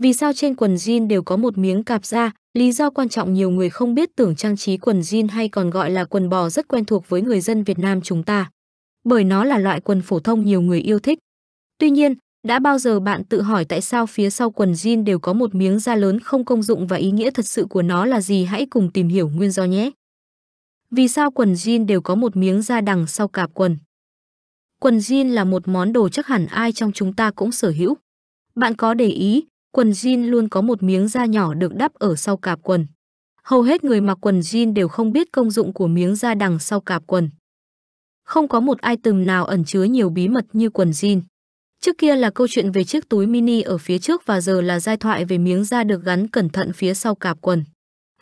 Vì sao trên quần jean đều có một miếng cạp da? Lý do quan trọng nhiều người không biết tưởng trang trí quần jean hay còn gọi là quần bò rất quen thuộc với người dân Việt Nam chúng ta. Bởi nó là loại quần phổ thông nhiều người yêu thích. Tuy nhiên, đã bao giờ bạn tự hỏi tại sao phía sau quần jean đều có một miếng da lớn không công dụng và ý nghĩa thật sự của nó là gì hãy cùng tìm hiểu nguyên do nhé. Vì sao quần jean đều có một miếng da đằng sau cạp quần? Quần jean là một món đồ chắc hẳn ai trong chúng ta cũng sở hữu. Bạn có để ý, quần jean luôn có một miếng da nhỏ được đắp ở sau cạp quần. Hầu hết người mặc quần jean đều không biết công dụng của miếng da đằng sau cạp quần. Không có một item nào ẩn chứa nhiều bí mật như quần jean. Trước kia là câu chuyện về chiếc túi mini ở phía trước và giờ là giai thoại về miếng da được gắn cẩn thận phía sau cạp quần.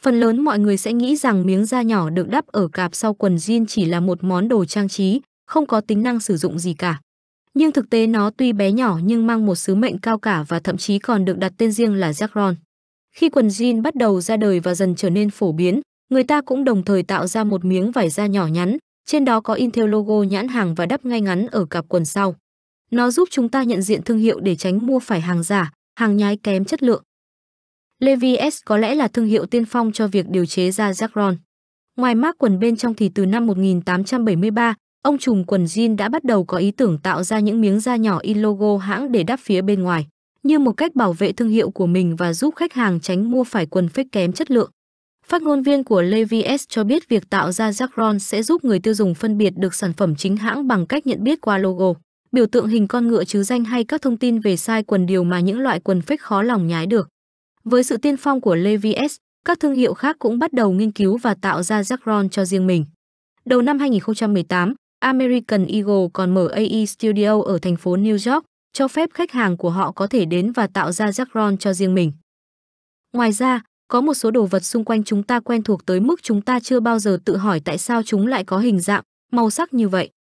Phần lớn mọi người sẽ nghĩ rằng miếng da nhỏ được đắp ở cạp sau quần jean chỉ là một món đồ trang trí, không có tính năng sử dụng gì cả. Nhưng thực tế nó tuy bé nhỏ nhưng mang một sứ mệnh cao cả và thậm chí còn được đặt tên riêng là Jacron. Khi quần jean bắt đầu ra đời và dần trở nên phổ biến, người ta cũng đồng thời tạo ra một miếng vải da nhỏ nhắn, trên đó có in theo logo nhãn hàng và đắp ngay ngắn ở cặp quần sau. Nó giúp chúng ta nhận diện thương hiệu để tránh mua phải hàng giả, hàng nhái kém chất lượng. Levi's có lẽ là thương hiệu tiên phong cho việc điều chế ra Jacron. Ngoài mác quần bên trong thì từ năm 1873, ông trùm quần jean đã bắt đầu có ý tưởng tạo ra những miếng da nhỏ in logo hãng để đắp phía bên ngoài, như một cách bảo vệ thương hiệu của mình và giúp khách hàng tránh mua phải quần fake kém chất lượng. Phát ngôn viên của Levi's cho biết việc tạo ra Jacron sẽ giúp người tiêu dùng phân biệt được sản phẩm chính hãng bằng cách nhận biết qua logo, biểu tượng hình con ngựa chứ danh hay các thông tin về size quần điều mà những loại quần fake khó lòng nhái được. Với sự tiên phong của Levi's, các thương hiệu khác cũng bắt đầu nghiên cứu và tạo ra Jacron cho riêng mình. Đầu năm 2018, American Eagle còn mở AE Studio ở thành phố New York, cho phép khách hàng của họ có thể đến và tạo ra Jackron cho riêng mình. Ngoài ra, có một số đồ vật xung quanh chúng ta quen thuộc tới mức chúng ta chưa bao giờ tự hỏi tại sao chúng lại có hình dạng, màu sắc như vậy.